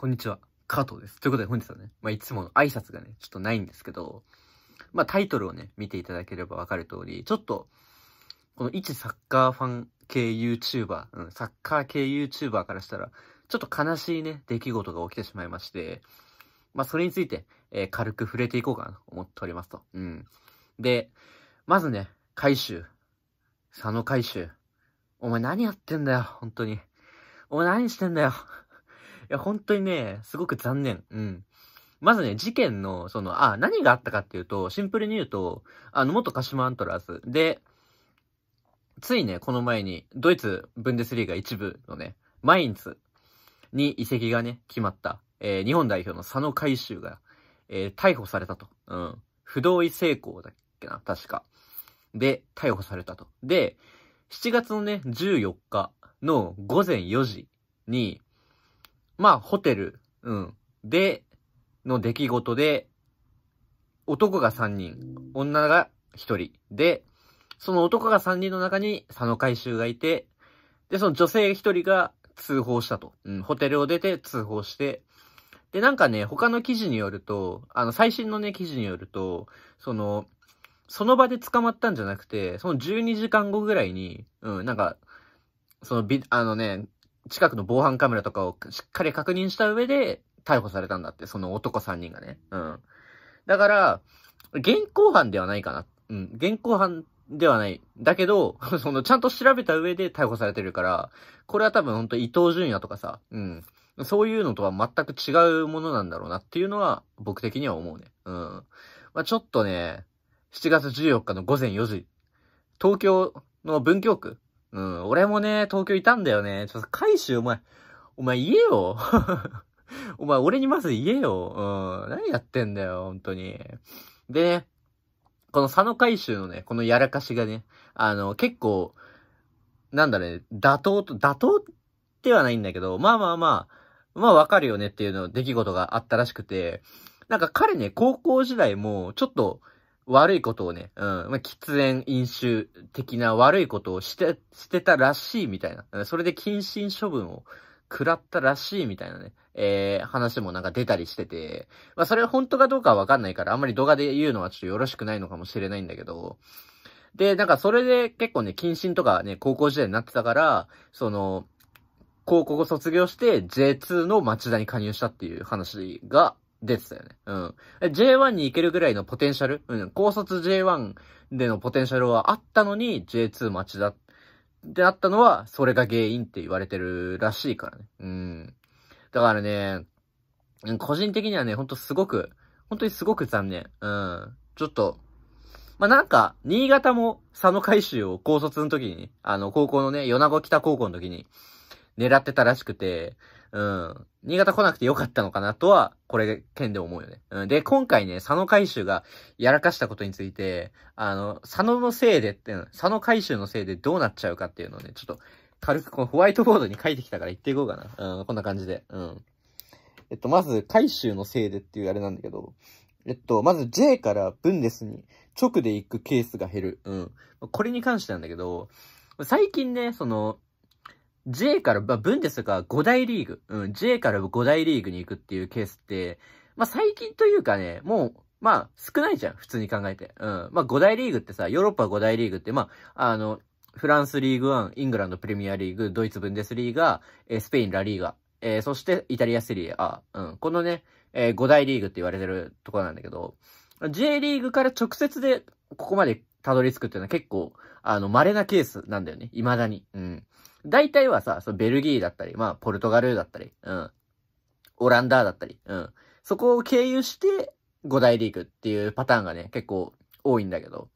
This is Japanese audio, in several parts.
こんにちは、加藤です。ということで本日はね、まあ、いつもの挨拶がね、ちょっとないんですけど、まあ、タイトルをね、見ていただければわかる通り、ちょっと、この一サッカーファン系 YouTuber、うん、サッカー系 YouTuber からしたら、ちょっと悲しいね、出来事が起きてしまいまして、まあ、それについて、えー、軽く触れていこうかなと思っておりますと。うん。で、まずね、回収。佐野回収。お前何やってんだよ、本当に。お前何してんだよ。いや、本当にね、すごく残念。うん。まずね、事件の、その、あ、何があったかっていうと、シンプルに言うと、あの、元カシマアントラーズで、ついね、この前に、ドイツ、ブンデスリーガ一部のね、マインツに移籍がね、決まった、えー、日本代表の佐野海舟が、えー、逮捕されたと。うん。不同意成功だっけな、確か。で、逮捕されたと。で、7月のね、14日の午前4時に、まあ、ホテル、うん、で、の出来事で、男が3人、女が1人。で、その男が3人の中に佐野海舟がいて、で、その女性1人が通報したと。うん、ホテルを出て通報して、で、なんかね、他の記事によると、あの、最新のね、記事によると、その、その場で捕まったんじゃなくて、その12時間後ぐらいに、うん、なんか、そのび、あのね、近くの防犯カメラとかをしっかり確認した上で、逮捕されたんだって、その男3人がね。うん。だから、現行犯ではないかな。うん。現行犯ではない。だけど、その、ちゃんと調べた上で逮捕されてるから、これは多分ほんと伊藤淳也とかさ、うん。そういうのとは全く違うものなんだろうなっていうのは、僕的には思うね。うん。まあ、ちょっとね、7月14日の午前4時、東京の文京区うん、俺もね、東京いたんだよね。ちょっと、海舟、お前、お前言えよ。お前、俺にまず言えよ。うん、何やってんだよ、本当に。でね、この佐野海舟のね、このやらかしがね、あの、結構、なんだね、妥当と、妥当ではないんだけど、まあまあまあ、まあわかるよねっていうの、出来事があったらしくて、なんか彼ね、高校時代も、ちょっと、悪いことをね、うん、まあ、喫煙、飲酒的な悪いことをして、してたらしいみたいな。それで謹慎処分を食らったらしいみたいなね、えー、話もなんか出たりしてて、まあ、それは本当かどうかはわかんないから、あんまり動画で言うのはちょっとよろしくないのかもしれないんだけど、で、なんかそれで結構ね、謹慎とかね、高校時代になってたから、その、高校を卒業して J2 の町田に加入したっていう話が出てたよね。うん。J1 に行けるぐらいのポテンシャルうん。高卒 J1 でのポテンシャルはあったのに J2 待ちだってったのは、それが原因って言われてるらしいからね。うん。だからね、個人的にはね、ほんとすごく、本当にすごく残念。うん。ちょっと、まあ、なんか、新潟も佐野回収を高卒の時に、あの、高校のね、米子北高校の時に狙ってたらしくて、うん。新潟来なくてよかったのかなとは、これ、県で思うよね。うん。で、今回ね、佐野回収がやらかしたことについて、あの、佐野のせいでって、佐野回収のせいでどうなっちゃうかっていうのをね、ちょっと、軽くこのホワイトボードに書いてきたから言っていこうかな。うん、こんな感じで。うん。えっと、まず、回収のせいでっていうあれなんだけど、えっと、まず J からブンデスに直で行くケースが減る。うん。これに関してなんだけど、最近ね、その、J から、まあ、ブンデスが5大リーグ、うん、J から5大リーグに行くっていうケースって、まあ、最近というかね、もう、まあ、少ないじゃん、普通に考えて。うん。まあ、5大リーグってさ、ヨーロッパ5大リーグって、まあ、あの、フランスリーグ1、イングランドプレミアリーグ、ドイツブンデスリーガ、えー、スペインラリーガ、えー、そしてイタリアセリア、うん。このね、えー、5大リーグって言われてるところなんだけど、J リーグから直接でここまでたどり着くっていうのは結構、あの、稀なケースなんだよね。未だに。うん。大体はさ、そのベルギーだったり、まあ、ポルトガルだったり、うん。オランダだったり、うん。そこを経由して、五大リーグっていうパターンがね、結構多いんだけど。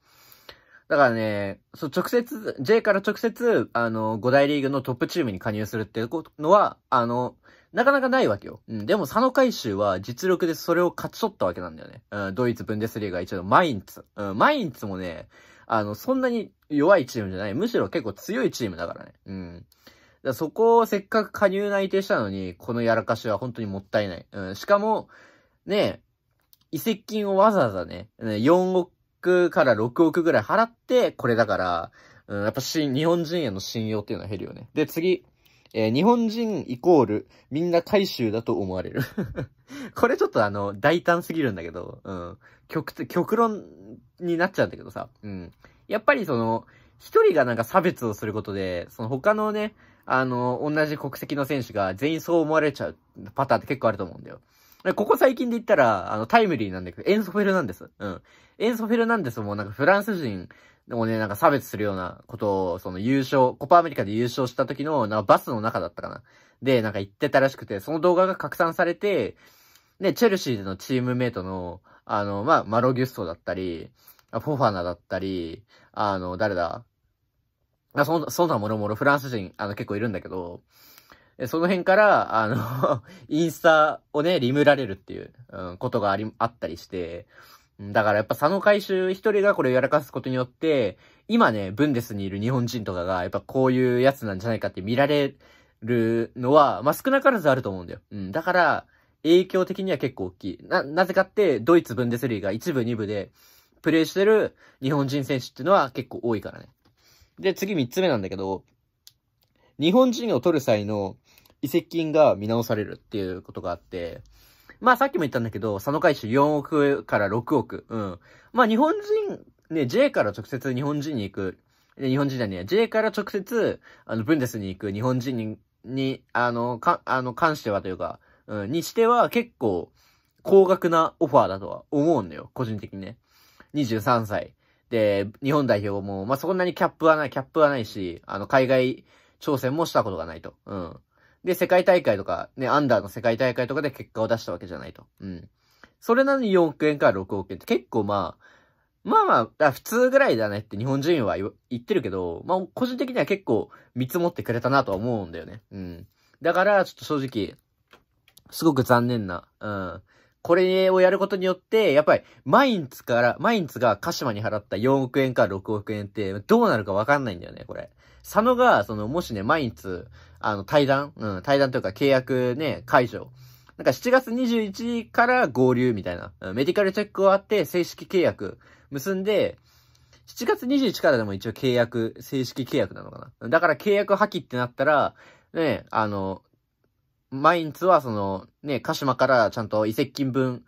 だからね、そう、直接、J から直接、あの、五大リーグのトップチームに加入するっていうのは、あの、なかなかないわけよ。うん。でも、佐野回収は実力でそれを勝ち取ったわけなんだよね。うん、ドイツ、ブンデスリーガ一度、マインツ。うん、マインツもね、あの、そんなに弱いチームじゃない。むしろ結構強いチームだからね。うん。だそこをせっかく加入内定したのに、このやらかしは本当にもったいない。うん。しかも、ね、移籍金をわざわざね、4億から6億ぐらい払って、これだから、うん、やっぱし、日本人への信用っていうのは減るよね。で、次。えー、日本人イコール、みんな回収だと思われる これちょっとあの、大胆すぎるんだけど、うん。極、極論になっちゃうんだけどさ、うん。やっぱりその、一人がなんか差別をすることで、その他のね、あの、同じ国籍の選手が全員そう思われちゃうパターンって結構あると思うんだよ。ここ最近で言ったら、あの、タイムリーなんだけど、エンソフェルなんです。うん。エンソフェルなんですもうなんかフランス人もうね、なんか差別するようなことを、その優勝、コパアメリカで優勝した時の、なんかバスの中だったかな。で、なんか言ってたらしくて、その動画が拡散されて、で、チェルシーでのチームメイトの、あの、まあ、マロギュストだったり、フォファナだったり、あの、誰だあその、その他もろもろフランス人、あの、結構いるんだけど、その辺から、あの インスタをね、リムられるっていう、うん、ことがあり、あったりして、だからやっぱ佐野回収一人がこれをやらかすことによって、今ね、ブンデスにいる日本人とかが、やっぱこういうやつなんじゃないかって見られるのは、まあ、少なからずあると思うんだよ。うん。だから、影響的には結構大きい。な、なぜかって、ドイツブンデスリーが1部2部で、プレイしてる日本人選手っていうのは結構多いからね。で、次3つ目なんだけど、日本人を取る際の移籍金が見直されるっていうことがあって、まあさっきも言ったんだけど、佐野海舟4億から6億。うん。まあ日本人、ね、J から直接日本人に行く。日本人じゃねえ。J から直接、あの、ブンデスに行く日本人に、に、あの、か、あの、関してはというか、うん、にしては結構、高額なオファーだとは思うんだよ。個人的にね。23歳。で、日本代表も、まあ、そんなにキャップはない、キャップはないし、あの、海外挑戦もしたことがないと。うん。で、世界大会とか、ね、アンダーの世界大会とかで結果を出したわけじゃないと。うん。それなのに4億円から6億円って結構まあ、まあまあ、普通ぐらいだねって日本人は言ってるけど、まあ個人的には結構見積もってくれたなとは思うんだよね。うん。だから、ちょっと正直、すごく残念な、うん。これをやることによって、やっぱり、マインツから、マインツが鹿島に払った4億円から6億円って、どうなるかわかんないんだよね、これ。佐野が、その、もしね、毎日、あの、対談、うん、対談というか契約ね、解除。なんか7月21日から合流みたいな、メディカルチェックをあって正式契約結んで、7月21日からでも一応契約、正式契約なのかな。だから契約破棄ってなったら、ね、あの、毎日はその、ね、鹿島からちゃんと移籍金分、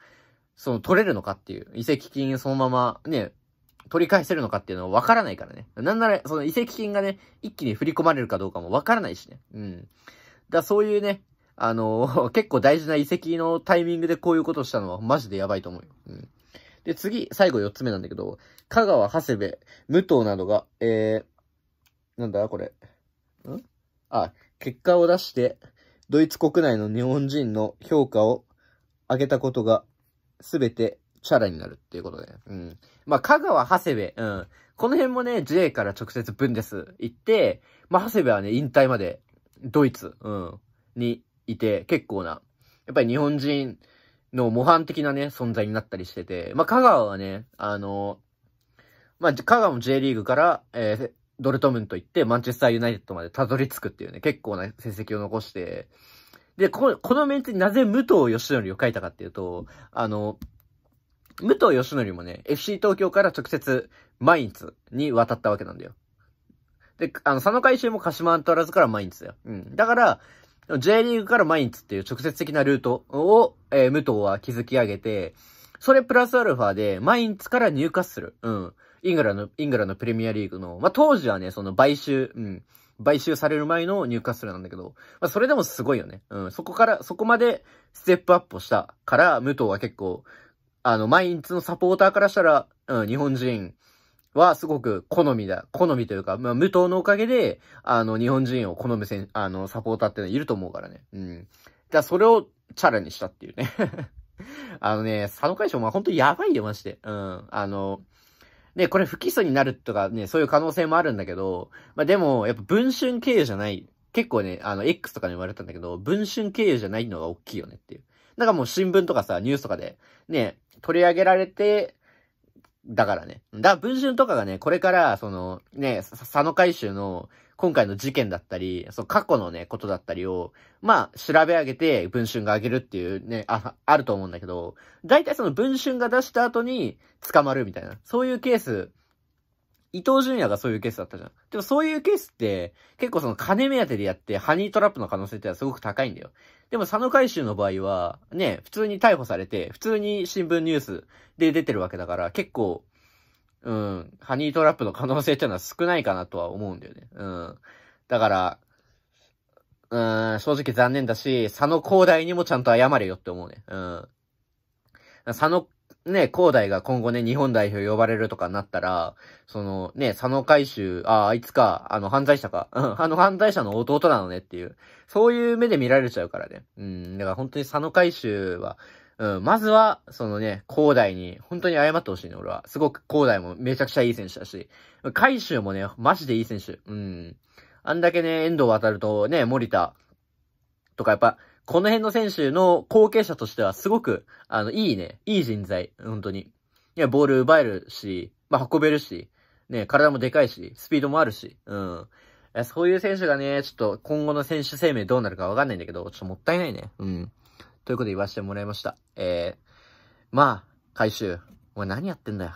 その取れるのかっていう、移籍金そのままね、取り返せるのかっていうのは分からないからね。なんなら、その移籍金がね、一気に振り込まれるかどうかも分からないしね。うん。だそういうね、あのー、結構大事な移籍のタイミングでこういうことしたのはマジでやばいと思うよ。うん。で、次、最後4つ目なんだけど、香川、長谷部、武藤などが、えー、なんだこれ。んあ、結果を出して、ドイツ国内の日本人の評価を上げたことが、すべてチャラになるっていうことで。うん。まあ、香川、長谷部、うん。この辺もね、j から直接ブンデス行って、まあ、長谷部はね、引退まで、ドイツ、うん、にいて、結構な、やっぱり日本人の模範的なね、存在になったりしてて、まあ、香川はね、あの、まあ、香川も J リーグから、えー、ドルトムント行って、マンチェスターユナイテッドまでたどり着くっていうね、結構な成績を残して、で、この、このメンツになぜ武藤義則を書いたかっていうと、あの、武藤義則もね、FC 東京から直接、マインツに渡ったわけなんだよ。で、あの、佐野海舟も鹿島アントラーズからマインツだよ。うん。だから、J リーグからマインツっていう直接的なルートを、えー、武藤は築き上げて、それプラスアルファで、マインツから入荷する。うん。イングラの、イングラのプレミアリーグの、まあ、当時はね、その買収、うん。買収される前の入荷するなんだけど、まあ、それでもすごいよね。うん。そこから、そこまでステップアップをしたから、武藤は結構、あの、毎日のサポーターからしたら、うん、日本人はすごく好みだ。好みというか、まあ、無党のおかげで、あの、日本人を好むせん、あの、サポーターってのはいると思うからね。うん。だそれをチャラにしたっていうね あのね、佐野会長、まあ、ほんとやばいよ、まして。うん。あの、ね、これ不起訴になるとかね、そういう可能性もあるんだけど、まあ、でも、やっぱ文春経由じゃない。結構ね、あの、X とかに言われたんだけど、文春経由じゃないのが大きいよねっていう。なんかもう新聞とかさ、ニュースとかで、ね、取り上げられて、だからね。だから文春とかがね、これから、その、ね、佐野海舟の、今回の事件だったり、そう、過去のね、ことだったりを、まあ、調べ上げて、文春が上げるっていうね、あ、あると思うんだけど、大体その文春が出した後に、捕まるみたいな、そういうケース、伊藤淳也がそういうケースだったじゃん。でもそういうケースって、結構その金目当てでやって、ハニートラップの可能性ってはすごく高いんだよ。でも佐野回収の場合は、ね、普通に逮捕されて、普通に新聞ニュースで出てるわけだから、結構、うん、ハニートラップの可能性っていうのは少ないかなとは思うんだよね。うん。だから、うん、正直残念だし、佐野広大にもちゃんと謝れよって思うね。うん。佐野ね、高台が今後ね、日本代表呼ばれるとかなったら、そのね、佐野海舟、あ、あいつか、あの、犯罪者か、あの犯罪者の弟なのねっていう、そういう目で見られちゃうからね。うん、だから本当に佐野海舟は、うん、まずは、そのね、高台に、本当に謝ってほしいね、俺は。すごく高台もめちゃくちゃいい選手だし、海舟もね、マジでいい選手。うん。あんだけね、遠藤渡るとね、森田とかやっぱ、この辺の選手の後継者としてはすごく、あの、いいね、いい人材、本当に。いや、ボール奪えるし、まあ、運べるし、ね、体もでかいし、スピードもあるし、うん。そういう選手がね、ちょっと今後の選手生命どうなるかわかんないんだけど、ちょっともったいないね。うん。ということで言わせてもらいました。えー、まあ、回収。お前何やってんだよ。